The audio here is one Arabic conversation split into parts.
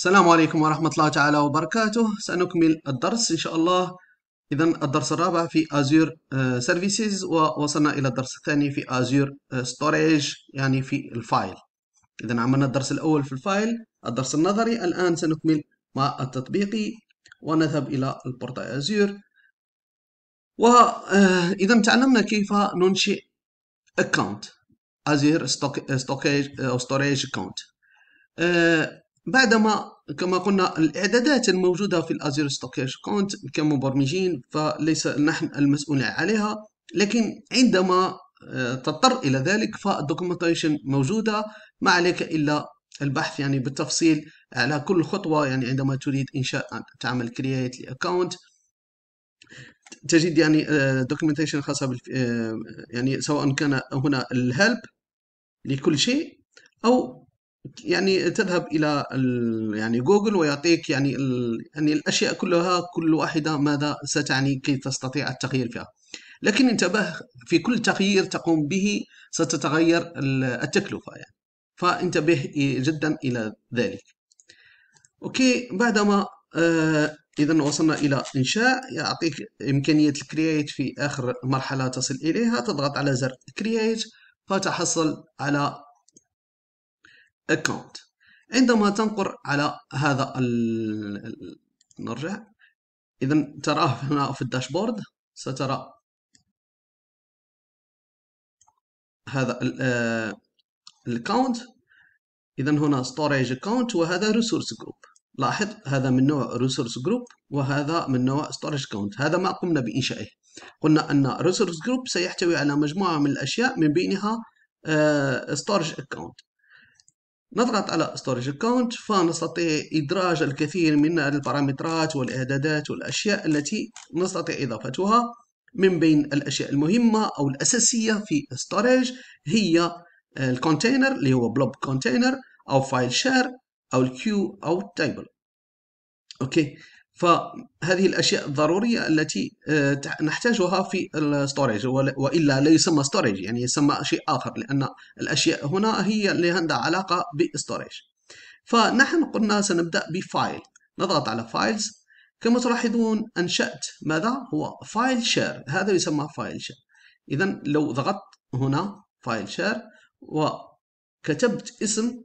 السلام عليكم ورحمة الله تعالى وبركاته سنكمل الدرس إن شاء الله إذا الدرس الرابع في Azure آه، Services ووصلنا إلى الدرس الثاني في Azure آه، Storage يعني في الفايل إذا عملنا الدرس الأول في الفايل الدرس النظري الآن سنكمل مع التطبيقي ونذهب إلى البورتا أزور آه، وإذا تعلمنا كيف ننشئ account Azure Storage account بعدما كما قلنا الاعدادات الموجوده في الازير ستوكيش كونت كمبرمجين فليس نحن المسؤول عليها لكن عندما آه، تضطر الى ذلك فالدوكيومنتيشن موجوده ما عليك الا البحث يعني بالتفصيل على كل خطوه يعني عندما تريد انشاء تعمل كرييت لاكونت تجد يعني دوكيومنتيشن آه، خاصه بال آه، يعني سواء كان هنا الهلب لكل شيء او يعني تذهب الى يعني جوجل ويعطيك يعني يعني الاشياء كلها كل واحده ماذا ستعني كي تستطيع التغيير فيها لكن انتبه في كل تغيير تقوم به ستتغير التكلفه يعني فانتبه جدا الى ذلك اوكي بعدما آه، اذا وصلنا الى انشاء يعطيك امكانيه الكرييت في اخر مرحله تصل اليها تضغط على زر كرييت فتحصل على account عندما تنقر على هذا نرجع اذا تراه هنا في الداشبورد سترى هذا الاكونت آه، اذا هنا ستوريج اكونت وهذا ريسورس جروب لاحظ هذا من نوع ريسورس جروب وهذا من نوع ستوريج اكونت هذا ما قمنا بانشائه قلنا ان ريسورس جروب سيحتوي على مجموعه من الاشياء من بينها ستوريج آه، اكونت نضغط على storage account فنستطيع إدراج الكثير من البارامترات والإعدادات والأشياء التي نستطيع إضافتها من بين الأشياء المهمة أو الأساسية في storage هي الكونتينر اللي هو blob container أو file share أو الكيو أو table أوكي فهذه الاشياء الضروريه التي آه، نحتاجها في الستوريج والا لا يسمى ستوريج يعني يسمى شيء اخر لان الاشياء هنا هي اللي عندها علاقه بالستوريج فنحن قلنا سنبدا بفايل نضغط على فايلز كما تلاحظون انشات ماذا هو فايل شير هذا يسمى فايل شير اذا لو ضغطت هنا فايل شير وكتبت اسم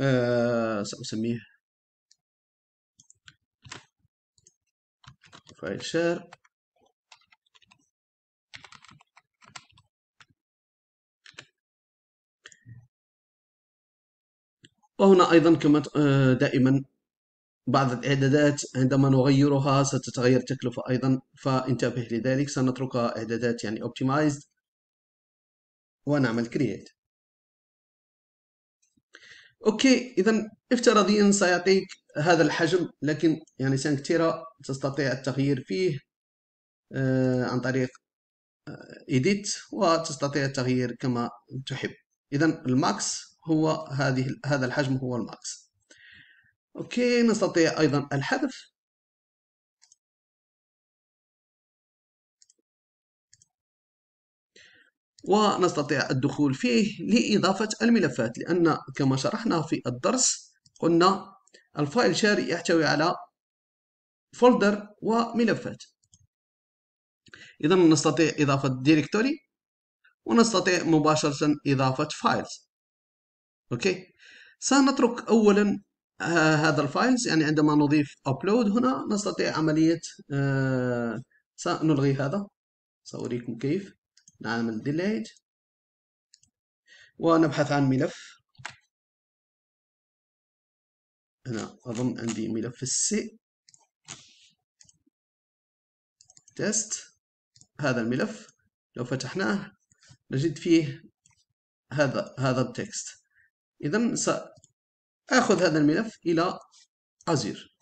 أه سأسميه فايل شير وهنا أيضا كما آه، دائما بعض الإعدادات عندما نغيرها ستتغير التكلفة أيضا فانتبه لذلك سنترك إعدادات يعني اوبتمايزد ونعمل كرييت اوكي اذا افتراضيا سيعطيك هذا الحجم لكن يعني سانكتيرا تستطيع التغيير فيه آه، عن طريق آه، ايديت وتستطيع التغيير كما تحب اذا الماكس هو هذه هذا الحجم هو الماكس اوكي نستطيع ايضا الحذف ونستطيع الدخول فيه لإضافة الملفات لأن كما شرحنا في الدرس قلنا الفايل شير يحتوي على فولدر وملفات إذا نستطيع إضافة ديريكتوري ونستطيع مباشرة إضافة فايلز أوكي سنترك أولا آه، هذا الفايلز يعني عندما نضيف أبلود هنا نستطيع عملية آه، سنلغي هذا سأريكم كيف نعمل delete ونبحث عن ملف هنا أظن عندي ملف السي تيست هذا الملف لو فتحناه نجد فيه هذا هذا التكست إذا سأخذ هذا الملف إلى أزير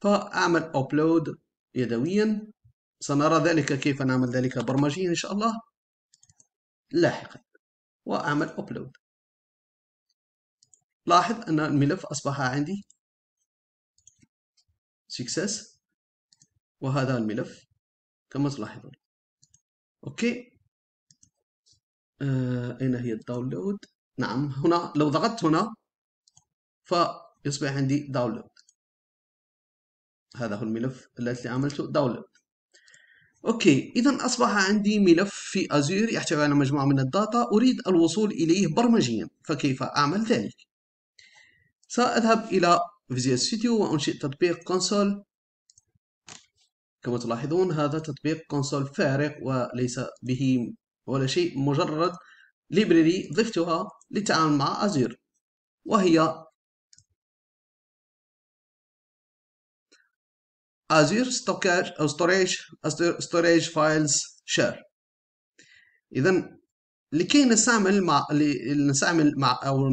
فأعمل أبلود يدويا سنرى ذلك كيف نعمل ذلك برمجيا إن شاء الله لاحقا وأعمل أبلود لاحظ أن الملف أصبح عندي success وهذا الملف كما تلاحظون أوكي آه، أين هي الداونلود نعم هنا لو ضغطت هنا فيصبح عندي داونلود هذا هو الملف الذي عملته داونلود اوكي اذا اصبح عندي ملف في ازور يحتوي على مجموعه من الداتا اريد الوصول اليه برمجيا فكيف اعمل ذلك ساذهب الى فيزيال ستوديو وانشئ تطبيق كونسول كما تلاحظون هذا تطبيق كونسول فارق وليس به ولا شيء مجرد ليبراري ضفتها للتعامل مع ازور وهي Azure ستوكاج أو uh, Storage ستوريج uh, Files Share إذا لكي نستعمل مع نستعمل مع أو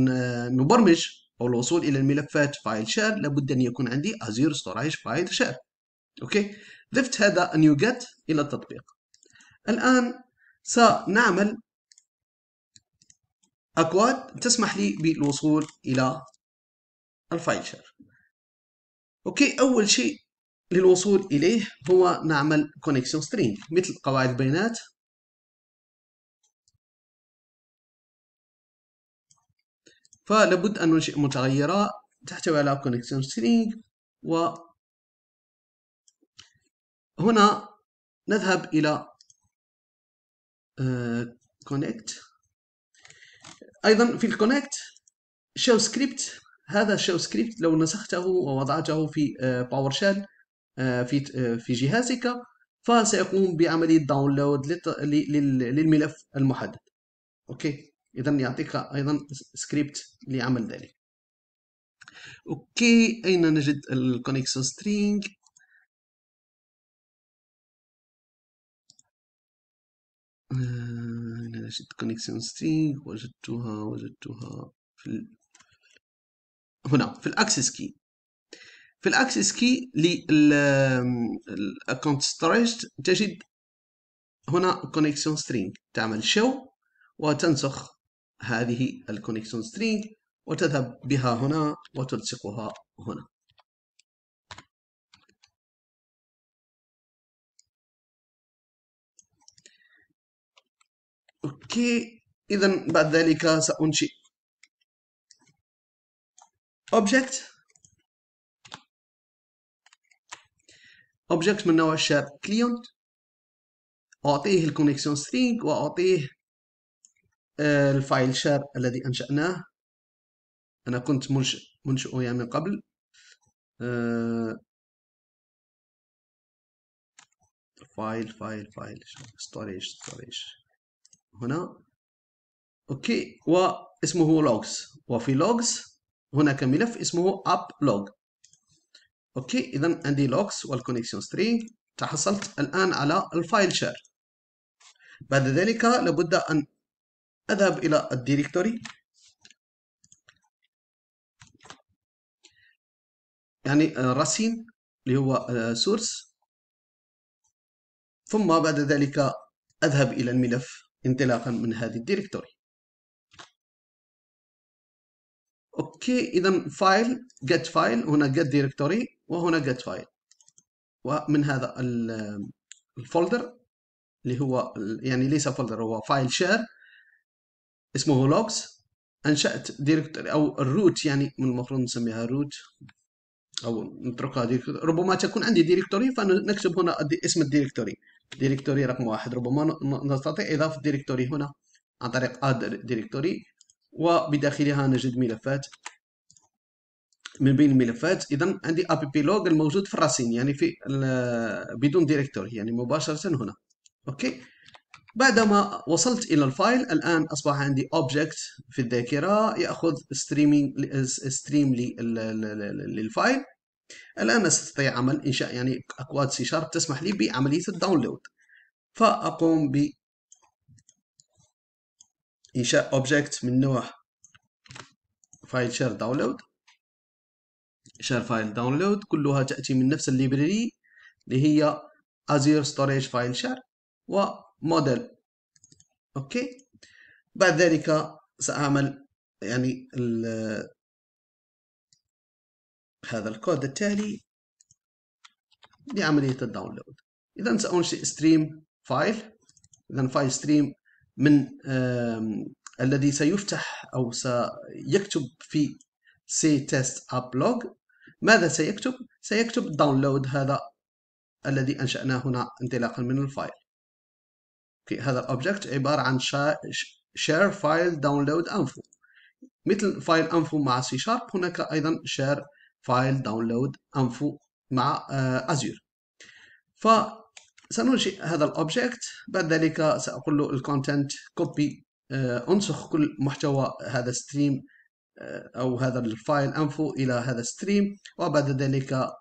نبرمج أو الوصول إلى الملفات File Share لابد أن يكون عندي Azure Storage File Share أوكي ضفت هذا جيت إلى التطبيق الآن سنعمل أكواد تسمح لي بالوصول إلى الفايل شير أوكي أول شيء للوصول إليه هو نعمل connection string مثل قواعد بيانات فلابد أن ننشئ متغيرة تحتوي على connection string و هنا نذهب إلى آه، connect أيضا في connect شيل script هذا الشيل سكريبت لو نسخته ووضعته في آه، powershell آه، في آه، في جهازك فسيقوم بعمليه داونلود للملف المحدد اوكي اذا يعطيك ايضا سكريبت لعمل ذلك اوكي اين نجد الكونكسيون سترينج آه، اين نجد كونكسيون سترينج وجدتها وجدتها في ال... هنا في الاكسس كي في الاكسس كي للاكونت ستورج تجد هنا كونكشن سترينج تعمل شو وتنسخ هذه الكونكشن سترينج وتذهب بها هنا وتلصقها هنا اوكي اذا بعد ذلك سانشئ object اوبجكت من نوع الشاب كليونت اعطيه الكونكسيون سترينج واعطيه الفايل شاب الذي انشاناه انا كنت منشئه يعني من قبل فايل فايل فايل ستوريج ستوريج هنا اوكي واسمه لوجز وفي لوجز هناك ملف اسمه اب لوج اوكي اذا عندي لوكس والكونكشن سترينج تحصلت الان على الفايل شير بعد ذلك لابد ان اذهب الى الديريكتوري يعني آه، راسين اللي هو سورس آه، ثم بعد ذلك اذهب الى الملف انطلاقا من هذه الديريكتوري اوكي اذا فايل جت فايل هنا جت دايركتوري وهنا جت فايل ومن هذا الفولدر اللي هو يعني ليس فولدر هو فايل شير اسمه لوجز انشات دايركتوري او الروت يعني من المفروض نسميها روت او نتركها دايركتوري ربما تكون عندي دايركتوري فنكتب هنا اسم الدايركتوري دايركتوري رقم واحد ربما نستطيع اضافه دايركتوري هنا عن طريق اد دايركتوري وبداخلها نجد ملفات من بين الملفات اذا عندي ابي بي لوغ الموجود في الراسين يعني في بدون ديريكتوري يعني مباشره هنا اوكي بعدما وصلت الى الفايل الان اصبح عندي اوبجكت في الذاكره ياخذ ستريمينج ستريم للفايل الان استطيع عمل انشاء يعني اكواد سي شارب تسمح لي بعمليه الداونلود فاقوم انشاء اوبجكت من نوع فايل شير داونلود شير فايل داونلود كلها تاتي من نفس الليبراري اللي هي ازير ستوريج فايل شير وموديل اوكي بعد ذلك ساعمل يعني هذا الكود التالي لعمليه الداونلود اذا سانشئ ستريم فايل اذا فايل ستريم من الذي سيفتح أو سيكتب في سي تيست اب لوج ماذا سيكتب؟ سيكتب داونلود هذا الذي أنشأناه هنا انطلاقا من الفايل في هذا الأوبجكت عبارة عن شير فايل داونلود انفو مثل فايل انفو مع سي شارب هناك أيضا شير فايل داونلود انفو مع ازور آه، ف سننشئ هذا الأوبجكت بعد ذلك سأقول له الكونتنت كوبي آه، أنسخ كل محتوى هذا ستريم آه، أو هذا الفايل أنفو إلى هذا ستريم وبعد ذلك آه،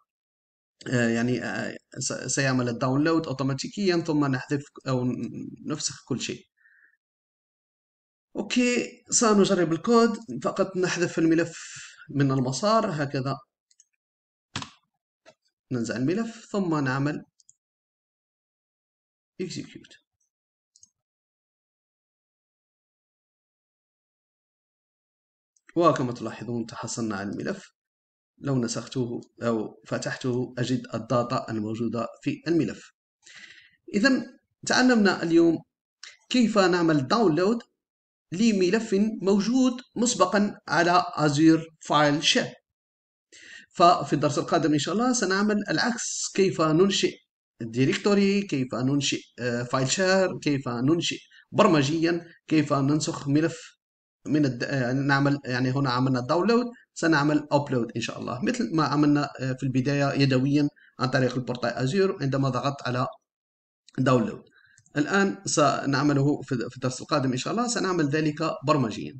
يعني سيعمل الداونلود اوتوماتيكيا ثم نحذف او نفسخ كل شيء اوكي سنجرب الكود فقط نحذف الملف من المسار هكذا ننزع الملف ثم نعمل execute وكما تلاحظون تحصلنا على الملف لو نسخته أو فتحته أجد الداتا الموجودة في الملف إذا تعلمنا اليوم كيف نعمل داونلود لملف موجود مسبقا على أزير فايل شير ففي الدرس القادم إن شاء الله سنعمل العكس كيف ننشئ ديريكتوري كيف ننشئ آه، فايل شير كيف ننشئ برمجيا كيف ننسخ ملف من الد... آه، يعني نعمل يعني هنا عملنا داونلود سنعمل ابلود ان شاء الله مثل ما عملنا آه، في البدايه يدويا عن طريق البورتال ازور عندما ضغطت على داونلود الان سنعمله في الدرس القادم ان شاء الله سنعمل ذلك برمجيا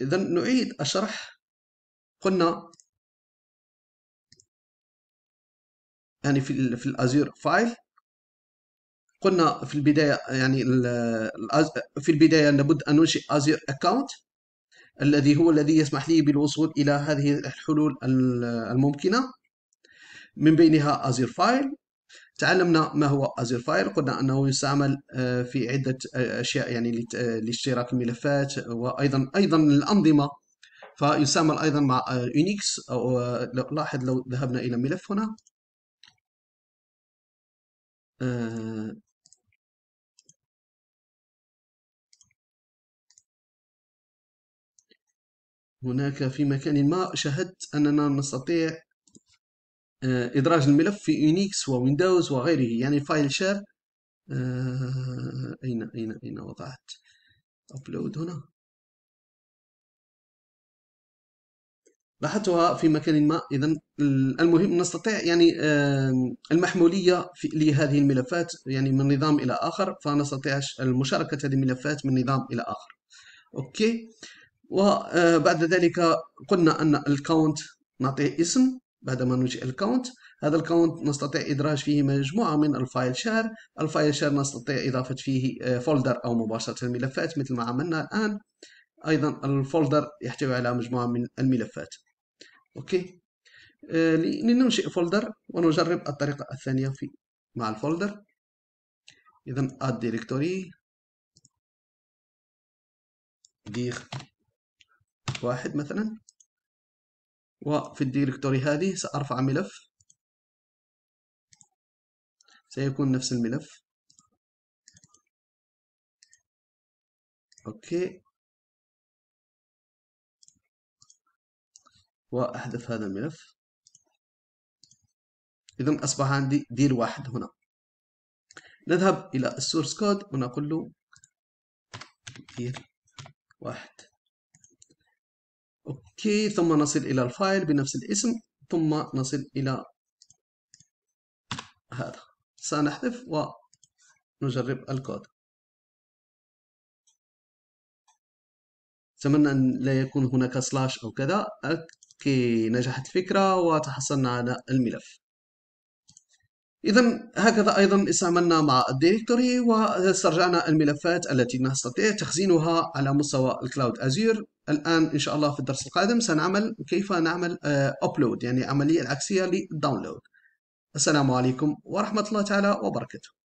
اذا نعيد الشرح قلنا يعني في في الازور فايل قلنا في البدايه يعني في البدايه لابد ان ننشئ ازور اكونت الذي هو الذي يسمح لي بالوصول الى هذه الحلول الممكنه من بينها ازور فايل تعلمنا ما هو ازور فايل قلنا انه يستعمل آه، في عده آه، اشياء يعني آه، لاشتراك الملفات وايضا ايضا الانظمه فيستعمل ايضا مع يونيكس او لاحظ لو ذهبنا الى ملف هنا آه. هناك في مكان ما شاهدت أننا نستطيع آه، إدراج الملف في يونيكس وويندوز وغيره يعني فايل شير آه، أين أين أين وضعت أبلود هنا لاحظتها في مكان ما اذا المهم نستطيع يعني المحموليه لهذه الملفات يعني من نظام الى اخر فنستطيع مشاركه هذه الملفات من نظام الى اخر اوكي وبعد آه، ذلك قلنا ان الكاونت نعطيه اسم بعدما ننشئ الكاونت هذا الكاونت نستطيع ادراج فيه مجموعه من الفايل شير الفايل شير نستطيع اضافه فيه آه، فولدر او مباشره الملفات مثل ما عملنا الان ايضا الفولدر يحتوي على مجموعه من الملفات اوكي آه لننشئ فولدر ونجرب الطريقة الثانية في مع الفولدر إذا add directory دير واحد مثلا وفي الديركتوري هذه سأرفع ملف سيكون نفس الملف أوكي وأحذف هذا الملف إذا أصبح عندي دير واحد هنا نذهب إلى السورس كود ونقول له دير واحد أوكي ثم نصل إلى الفايل بنفس الاسم ثم نصل إلى هذا سنحذف ونجرب الكود أتمنى أن لا يكون هناك سلاش أو كذا كي نجحت الفكرة وتحصلنا على الملف إذا هكذا أيضا استعملنا مع الديريكتوري واسترجعنا الملفات التي نستطيع تخزينها على مستوى الكلاود أزير الآن إن شاء الله في الدرس القادم سنعمل كيف نعمل أبلود آه، يعني عملية العكسية للداونلود السلام عليكم ورحمة الله تعالى وبركاته